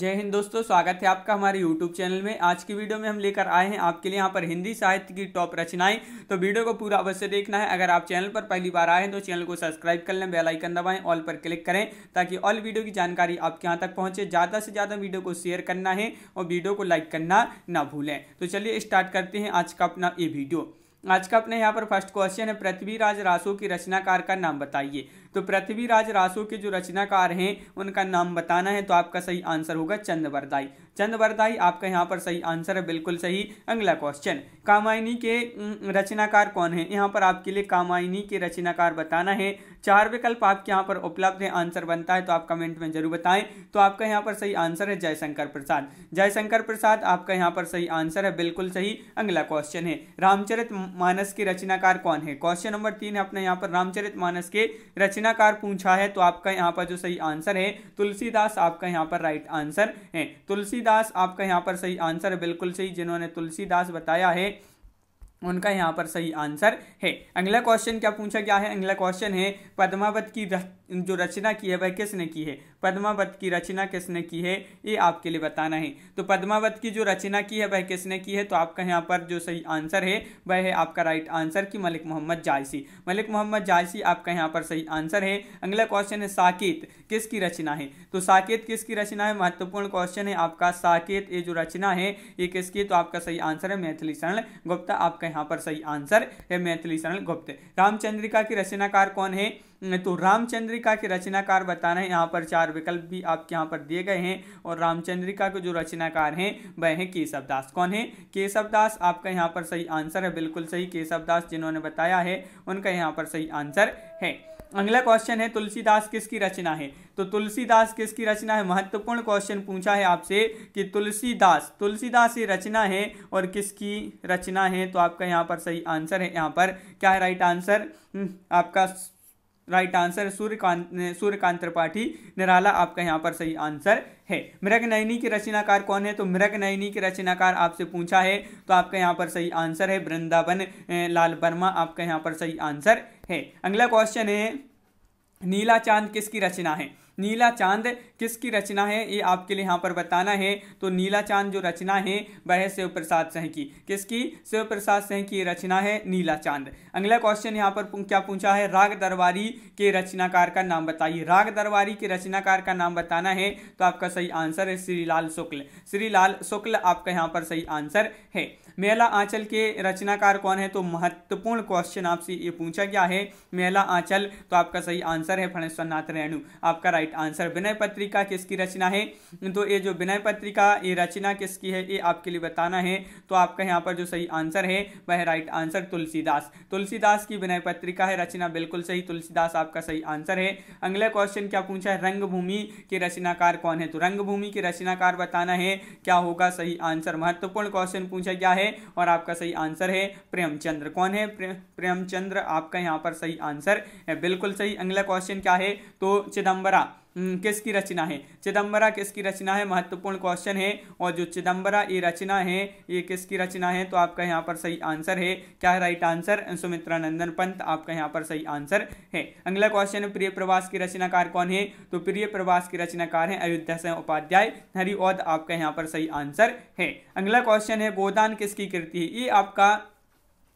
जय हिंद दोस्तों स्वागत है आपका हमारे YouTube चैनल में आज की वीडियो में हम लेकर आए हैं आपके लिए यहाँ पर हिंदी साहित्य की टॉप रचनाएं तो वीडियो को पूरा अवश्य देखना है अगर आप चैनल पर पहली बार आए हैं तो चैनल को सब्सक्राइब कर लें बेल आइकन दबाएं ऑल पर क्लिक करें ताकि ऑल वीडियो की जानकारी आपके यहाँ तक पहुँचे ज़्यादा से ज़्यादा वीडियो को शेयर करना है और वीडियो को लाइक करना ना भूलें तो चलिए स्टार्ट करते हैं आज का अपना ये वीडियो आज का अपने यहाँ पर फर्स्ट क्वेश्चन है पृथ्वीराज रासो की रचनाकार का नाम बताइए तो पृथ्वीराज रासो के जो रचनाकार हैं उनका नाम बताना है तो आपका सही आंसर होगा चंदवरदाई चंदवरदाई आपका यहाँ पर सही आंसर है बिल्कुल सही अगला क्वेश्चन कामायनी के रचनाकार कौन है यहाँ पर आपके लिए कामायनी के रचनाकार बताना है चार विकल्प आपके यहाँ पर उपलब्ध है आंसर बनता है तो आप कमेंट में जरूर बताएं तो आपका यहाँ पर सही आंसर है जयशंकर प्रसाद जयशंकर प्रसाद आपका यहाँ पर सही आंसर है बिल्कुल सही अगला क्वेश्चन है रामचरित मानस के रचनाकार कौन है क्वेश्चन नंबर तीन है अपने यहाँ पर रामचरित मानस के रचना रचनाकार पूछा है तो आपका यहाँ पर जो सही आंसर है तुलसीदास आपका यहाँ पर राइट आंसर है तुलसीदास आपका यहाँ पर सही आंसर बिल्कुल सही जिन्होंने तुलसीदास बताया है उनका यहाँ पर सही आंसर है अगला क्वेश्चन क्या पूछा गया है अगला क्वेश्चन है पद्मावत की रच, जो रचना की है वह किसने की है पद्मावत की रचना किसने की है ये आपके लिए बताना है तो पद्मावत की जो रचना की है वह किसने की है तो आपका यहाँ पर जो सही आंसर है वह है आपका राइट आंसर कि मलिक मोहम्मद जायसी मलिक मोहम्मद जायसी आपका यहाँ पर सही आंसर है अगला क्वेश्चन है साकेत किसकी रचना है तो साकेत किसकी रचना है महत्वपूर्ण क्वेश्चन है आपका साकेत ये जो रचना है ये किसकी तो आपका सही आंसर है मैथिली शरण गुप्ता आपका यहाँ पर सही आंसर है मैथिली शरण गुप्त रामचंद्रिका की रचनाकार कौन है तो रामचंद्रिका के रचनाकार बताना है यहाँ पर चार विकल्प भी आपके यहाँ पर दिए गए हैं और रामचंद्रिका के जो रचनाकार हैं वह हैं केशव दास कौन है केशव दास आपका यहाँ पर सही आंसर है बिल्कुल सही केशव दास जिन्होंने बताया है उनका यहाँ पर सही आंसर है अगला क्वेश्चन है तुलसीदास किसकी रचना है तो तुलसीदास किसकी रचना है महत्वपूर्ण क्वेश्चन पूछा है आपसे कि तुलसीदास तुलसीदास ये रचना है और किसकी रचना है तो आपका यहाँ पर सही आंसर है यहाँ पर क्या है राइट आंसर हम्म, आपका राइट आंसर सूर्यकांत सूर्यकांत त्रिपाठी निराला आपका यहाँ पर सही आंसर है मृग नयनी के रचनाकार कौन है तो मृग नयनी के रचनाकार आपसे पूछा है तो आपका यहाँ पर सही आंसर है वृंदावन लाल वर्मा आपका यहाँ पर सही आंसर है अगला क्वेश्चन है नीला चांद किसकी रचना है नीला चांद किसकी रचना है ये आपके लिए यहाँ पर बताना है तो नीला चांद जो रचना है वह है शिव प्रसाद सिंह की किसकी शिव प्रसाद सिंह की रचना है नीला चांद अगला क्वेश्चन यहाँ पर क्या पूछा है राग दरबारी के रचनाकार का नाम बताइए राग दरबारी के रचनाकार का नाम बताना है तो आपका सही आंसर है श्रीलाल शुक्ल श्रीलाल शुक्ल आपका यहाँ पर सही आंसर है मेला आंचल के रचनाकार कौन है तो महत्वपूर्ण क्वेश्चन आपसे ये पूछा गया है मेला आंचल तो आपका सही आंसर है फणेश्वर नाथ रेणु आपका राइट आंसर विनय पत्रिका किसकी रचना है तो ये जो विनय पत्रिका ये रचना किसकी है ये आपके लिए बताना है तो आपका यहाँ पर जो सही आंसर है वह राइट आंसर तुलसीदास तुलसीदास की विनय पत्रिका है रचना बिल्कुल सही तुलसीदास आपका सही आंसर है अगला क्वेश्चन क्या पूछा है रंगभूमि के रचनाकार कौन है तो रंगभूमि के रचनाकार बताना है क्या होगा सही आंसर महत्वपूर्ण क्वेश्चन पूछा गया है और आपका सही आंसर है प्रेमचंद्र कौन है प्रेमचंद्र आपका यहाँ पर सही आंसर है बिल्कुल सही अगला क्वेश्चन क्या है तो चिदम्बरा हम्म, किसकी रचना है चिदम्बरा किसकी रचना है महत्वपूर्ण क्वेश्चन है और जो चिदम्बरा ये रचना है ये किसकी रचना है तो आपका यहाँ पर सही आंसर है क्या है राइट आंसर सुमित्रा नंदन पंत आपका यहाँ पर सही आंसर है अगला क्वेश्चन प्रिय प्रवास की रचनाकार कौन है तो प्रिय प्रवास की रचनाकार है अयोध्या सिंह उपाध्याय हरिओद आपका यहाँ पर सही आंसर है अगला क्वेश्चन है गोदान किसकी कृति है ये आपका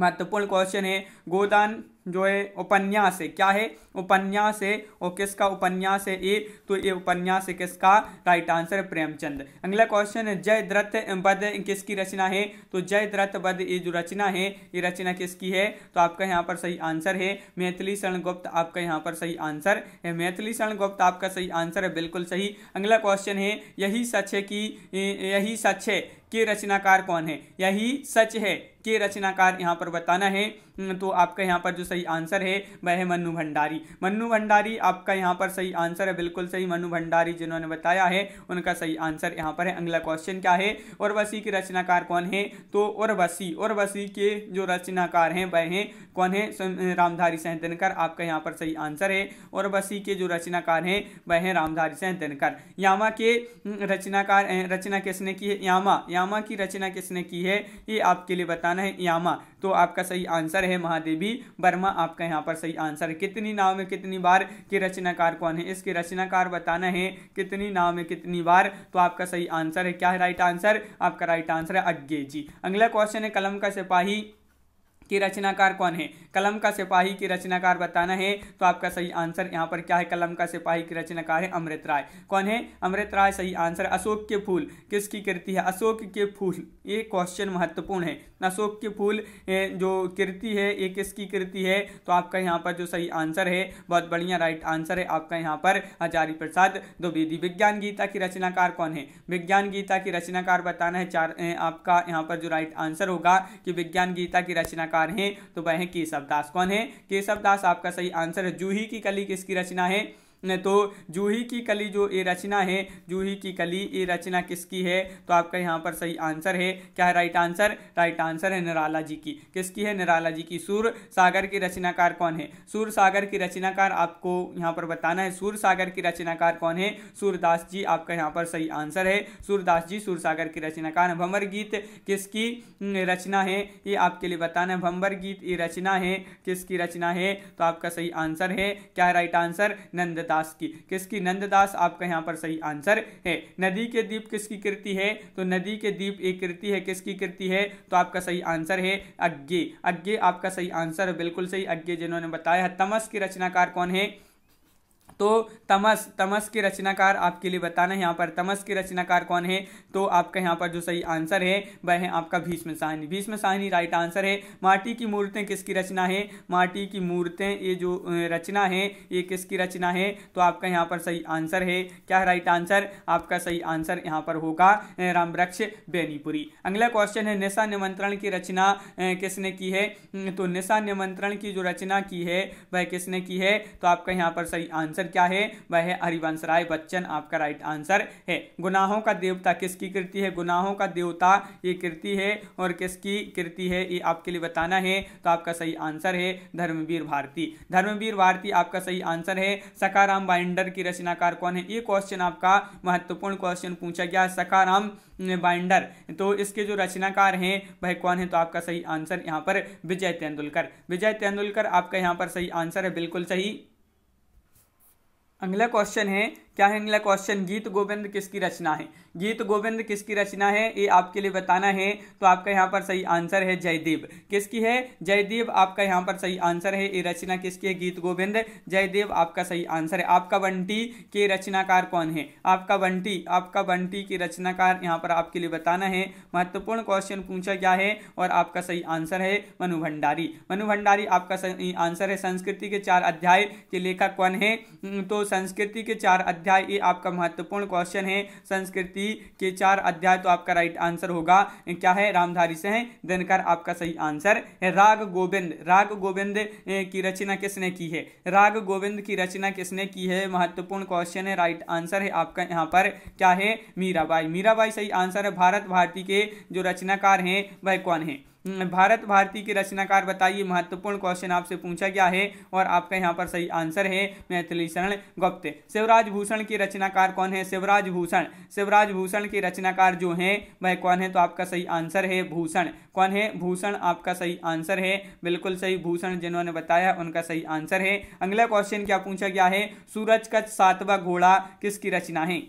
महत्वपूर्ण क्वेश्चन है गोदान जो है उपन्यास है क्या है उपन्यास है और किसका उपन्यास है ये तो ये उपन्यास है किसका राइट आंसर प्रेमचंद अगला क्वेश्चन है जय द्रथ बद किसकी रचना है तो द्रथ पद ये जो रचना है ये रचना किसकी है तो आपका यहाँ पर सही आंसर है मैथिली शरण गुप्त आपका यहाँ पर सही आंसर है मैथिली शरण गुप्त आपका सही आंसर है बिल्कुल सही अगला क्वेश्चन है यही सच है कि यही सच है के रचनाकार कौन है यही सच है के रचनाकार यहाँ पर बताना है हम्म, तो आपका यहाँ पर जो सही आंसर है वह है मनु भंडारी मनु भंडारी आपका यहाँ पर सही आंसर है बिल्कुल सही मनु भंडारी जिन्होंने बताया है उनका सही आंसर यहाँ पर है अगला क्वेश्चन क्या है उर्वशी के रचनाकार कौन है तो उर्वशी उर्वशी के जो रचनाकार हैं वह हैं कौन है रामधारी दिनकर आपका यहाँ पर सही आंसर है उर्वशी के जो रचनाकार हैं वह हैं रामधारी दिनकर यामा के हम्म, रचनाकार रचना किसने की है यामा यामा की रचना किसने की है ये आपके लिए बताना है यामा तो आपका सही आंसर है महादेवी वर्मा आपका यहाँ पर सही आंसर है कितनी नाव में कितनी बार के रचनाकार कौन है इसके रचनाकार बताना है कितनी नाव में कितनी बार तो आपका सही आंसर है क्या है राइट आंसर आपका राइट आंसर है अज्ञे जी अगला क्वेश्चन है कलम का सिपाही के रचनाकार कौन है कलम का सिपाही के रचनाकार बताना है तो आपका सही आंसर यहाँ पर क्या है कलम का सिपाही के रचनाकार है अमृत राय कौन है अमृत राय सही आंसर अशोक के फूल किसकी कृति है अशोक के फूल ये क्वेश्चन महत्वपूर्ण है अशोक के फूल जो कृति है ये किसकी कृति है तो आपका यहाँ पर जो सही आंसर है बहुत बढ़िया राइट आंसर है आपका यहाँ पर हजारी प्रसाद द्विवेदी विज्ञान गीता की रचनाकार कौन है विज्ञान गीता की रचनाकार बताना है चार आपका यहाँ पर जो राइट आंसर होगा कि विज्ञान गीता की रचनाकार कलाकार हैं तो वह केशव दास कौन है केशव दास आपका सही आंसर है जूही की कली किसकी रचना है तो जूही की कली जो ये रचना है जूही की कली ये रचना किसकी है तो आपका यहाँ पर सही आंसर है क्या है राइट आंसर राइट आंसर है निराला जी की किसकी है निराला जी की सूर सागर की रचनाकार कौन है सूर सागर की रचनाकार आपको यहाँ पर बताना है सूर सागर की रचनाकार कौन है सूरदास जी आपका यहाँ पर सही आंसर है सूरदास जी सागर की रचनाकार भंवर गीत किसकी रचना है ये आपके लिए बताना है भंवर गीत ये रचना है किसकी रचना है तो आपका सही आंसर है क्या राइट आंसर नंद नंददास की किसकी नंददास आपका यहाँ पर सही आंसर है नदी के द्वीप किसकी कृति है तो नदी के द्वीप एक कृति है किसकी कृति है तो आपका सही आंसर है अज्ञे अज्ञे आपका सही आंसर बिल्कुल सही अज्ञे जिन्होंने बताया तमस की रचनाकार कौन है तो तमस तमस के रचनाकार आपके लिए बताना है यहाँ पर तमस के रचनाकार कौन है तो आपका यहाँ पर जो सही आंसर है वह है आपका भीष्म साहनी भीष्म साहनी राइट आंसर है माटी की मूर्तें किसकी रचना है माटी की मूर्तें ये जो रचना है ये किसकी रचना है तो आपका यहाँ पर सही आंसर है क्या राइट आंसर आपका सही आंसर यहाँ पर होगा रामवृक्ष बेनीपुरी अगला क्वेश्चन है निशा निमंत्रण की रचना किसने की है तो निशा निमंत्रण की जो रचना की है वह किसने की है तो आपका यहाँ पर सही आंसर क्या है वह है हरिवंश राय बच्चन आपका राइट आंसर है गुनाहों का देवता किसकी कृति है गुनाहों का देवता ये कृति है और किसकी कृति है ये आपके लिए बताना है तो आपका सही आंसर है धर्मवीर भारती धर्मवीर भारती आपका सही आंसर है सकाराम बाइंडर की रचनाकार कौन है ये क्वेश्चन आपका महत्वपूर्ण क्वेश्चन पूछा गया सकाराम बाइंडर तो इसके जो रचनाकार हैं वह कौन है तो आपका सही आंसर यहाँ पर विजय तेंदुलकर विजय तेंदुलकर आपका यहाँ पर सही आंसर है बिल्कुल सही अगला क्वेश्चन है क्या है अगला क्वेश्चन गीत गोविंद किसकी रचना है गीत गोविंद किसकी रचना है ये आपके लिए बताना है तो आपका यहाँ पर सही आंसर है जयदेव किसकी है जयदेव आपका यहाँ पर सही आंसर है ये रचना किसकी है गीत गोविंद जयदेव आपका सही आंसर है आपका बंटी के रचनाकार कौन है आपका बंटी आपका बंटी के रचनाकार यहाँ पर आपके लिए बताना है महत्वपूर्ण क्वेश्चन पूछा गया है और आपका सही आंसर है मनु भंडारी मनु भंडारी आपका सही आंसर है संस्कृति के चार अध्याय के लेखक कौन है तो संस्कृति के चार अध्याय अध्याय ये आपका महत्वपूर्ण क्वेश्चन है संस्कृति के चार अध्याय तो आपका राइट आंसर होगा क्या है रामधारी से है दिनकर आपका सही आंसर राग गोविंद राग गोविंद की रचना किसने की है राग गोविंद की रचना किसने की है महत्वपूर्ण क्वेश्चन है राइट आंसर है आपका यहाँ पर क्या है मीराबाई मीराबाई सही आंसर है भारत भारती के जो रचनाकार हैं वह कौन है हम्म, भारत भारती के रचनाकार बताइए महत्वपूर्ण क्वेश्चन आपसे पूछा गया है और आपका यहाँ पर सही आंसर है मैथिली शरण गुप्त शिवराज भूषण के रचनाकार कौन है शिवराज भूषण शिवराज भूषण के रचनाकार जो हैं वह कौन है तो आपका सही आंसर है भूषण कौन है भूषण आपका सही आंसर है बिल्कुल सही भूषण जिन्होंने बताया उनका सही आंसर है अगला क्वेश्चन क्या पूछा गया है सूरज का सातवा घोड़ा किसकी रचना है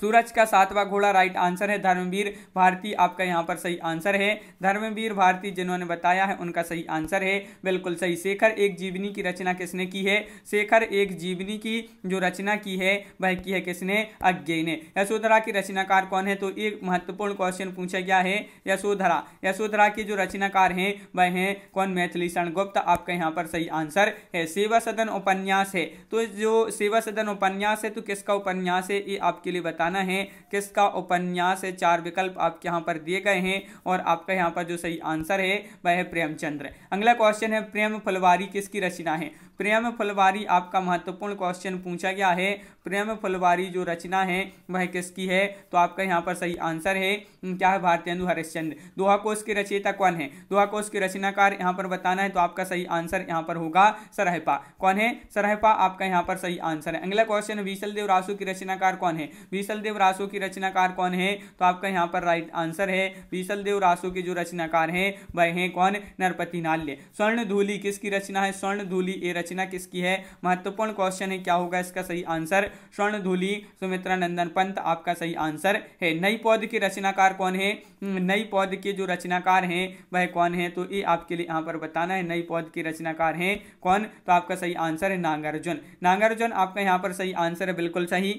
सूरज का सातवां घोड़ा राइट आंसर है धर्मवीर भारती आपका यहाँ पर सही आंसर है धर्मवीर भारती जिन्होंने बताया है उनका सही आंसर है बिल्कुल सही शेखर एक जीवनी की रचना किसने की है शेखर एक जीवनी की जो रचना की है वह की है किसने अज्ञे ने यशोधरा की रचनाकार कौन है तो एक महत्वपूर्ण क्वेश्चन पूछा गया है यशोधरा यशोधरा के जो रचनाकार हैं वह हैं कौन मैथिली शरण गुप्त आपका यहाँ पर सही आंसर है सेवा सदन उपन्यास है तो जो सेवा सदन उपन्यास है तो किसका उपन्यास है ये आपके लिए बता बताना है किसका उपन्यास है चार विकल्प आपके यहाँ पर दिए गए हैं और आपका यहाँ पर जो सही आंसर है वह है प्रेमचंद्र अगला क्वेश्चन है प्रेम फुलवारी किसकी रचना है प्रेम फुलवारी आपका महत्वपूर्ण क्वेश्चन पूछा गया है प्रेम फुलवारी जो रचना है वह किसकी है तो आपका यहाँ पर सही आंसर है क्या है भारतेंदु हरिश्चंद्र दोहा कोष के रचयिता कौन है दोहा कोष के रचनाकार यहाँ पर बताना है तो आपका सही आंसर यहाँ पर होगा सरहपा कौन है सरहपा आपका यहाँ पर सही आंसर है अगला क्वेश्चन भीषल देव रासू की रचनाकार कौन है विशल बीसलदेव रासो की रचनाकार कौन है तो आपका यहाँ पर राइट आंसर है बीसलदेव रासो के जो रचनाकार हैं वह हैं कौन नरपति नाल्य स्वर्ण धूली किसकी रचना है स्वर्ण धूली ये रचना किसकी है महत्वपूर्ण क्वेश्चन है क्या होगा इसका सही आंसर स्वर्ण धूली सुमित्रा नंदन पंत आपका सही आंसर है नई पौध के रचनाकार कौन है हम्म, नई पौध के जो रचनाकार हैं वह कौन है तो ये आपके लिए यहाँ पर बताना है नई पौध के रचनाकार हैं कौन तो आपका सही आंसर है नागार्जुन नागार्जुन आपका यहाँ पर सही आंसर है बिल्कुल सही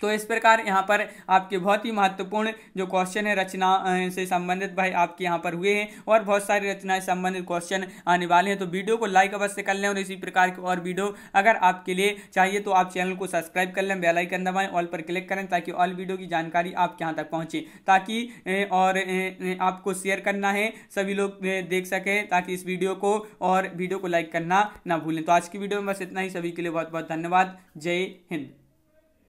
तो इस प्रकार यहाँ पर आपके बहुत ही महत्वपूर्ण जो क्वेश्चन है रचना से संबंधित भाई आपके यहाँ पर हुए हैं और बहुत सारी से संबंधित क्वेश्चन आने वाले हैं तो वीडियो को लाइक अवश्य कर लें और इसी प्रकार की और वीडियो अगर आपके लिए चाहिए तो आप चैनल को सब्सक्राइब कर लें बेलाइकन दबाएँ ऑल पर क्लिक करें ताकि ऑल वीडियो की जानकारी आपके यहाँ तक पहुँचे ताकि और आपको शेयर करना है सभी लोग देख सकें ताकि इस वीडियो को और वीडियो को लाइक करना ना भूलें तो आज की वीडियो में बस इतना ही सभी के लिए बहुत बहुत धन्यवाद जय हिंद